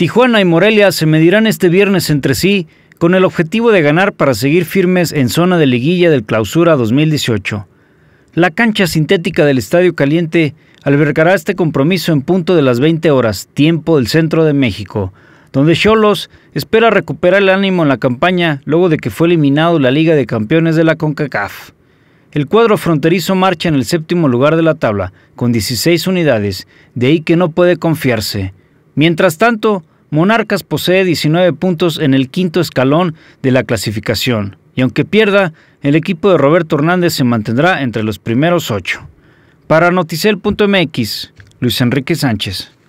Tijuana y Morelia se medirán este viernes entre sí con el objetivo de ganar para seguir firmes en zona de liguilla del Clausura 2018. La cancha sintética del Estadio Caliente albergará este compromiso en punto de las 20 horas, tiempo del centro de México, donde Cholos espera recuperar el ánimo en la campaña luego de que fue eliminado la Liga de Campeones de la CONCACAF. El cuadro fronterizo marcha en el séptimo lugar de la tabla, con 16 unidades, de ahí que no puede confiarse. Mientras tanto, Monarcas posee 19 puntos en el quinto escalón de la clasificación, y aunque pierda, el equipo de Roberto Hernández se mantendrá entre los primeros ocho. Para Noticel.mx, Luis Enrique Sánchez.